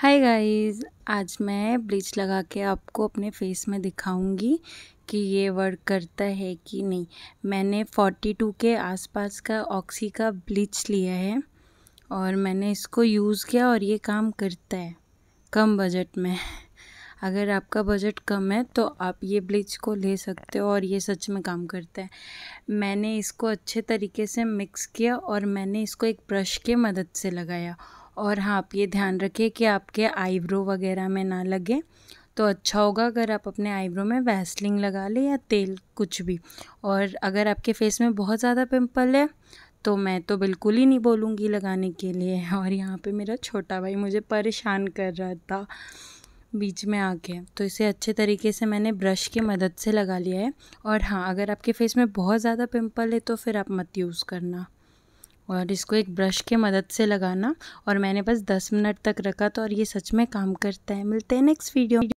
hi guys आज मैं bleach लगा के आपको अपने फेस में दिखाऊंगी कि ये वर्क करता है कि नहीं मैंने 42 के आसपास का ऑक्सी का ब्लीच लिया है और मैंने इसको यूज़ किया और ये काम करता है कम बजट में अगर आपका बजट कम है तो आप ये ब्लीच को ले सकते हो और ये सच में काम करता है मैंने इसको अच्छे तरीके से मिक्स किया और मैंने इसको एक ब्रश के मदद से लगाया और हाँ आप ये ध्यान रखिए कि आपके आईब्रो वगैरह में ना लगे तो अच्छा होगा अगर आप अपने आईब्रो में वैसलिंग लगा लें या तेल कुछ भी और अगर आपके फेस में बहुत ज़्यादा पिंपल है तो मैं तो बिल्कुल ही नहीं बोलूँगी लगाने के लिए और यहाँ पे मेरा छोटा भाई मुझे परेशान कर रहा था बीच में आके तो इसे अच्छे तरीके से मैंने ब्रश की मदद से लगा लिया है और हाँ अगर आपके फेस में बहुत ज़्यादा पिंपल है तो फिर आप मत यूज़ करना और इसको एक ब्रश के मदद से लगाना और मैंने बस 10 मिनट तक रखा तो और ये सच में काम करता है मिलते हैं नेक्स्ट वीडियो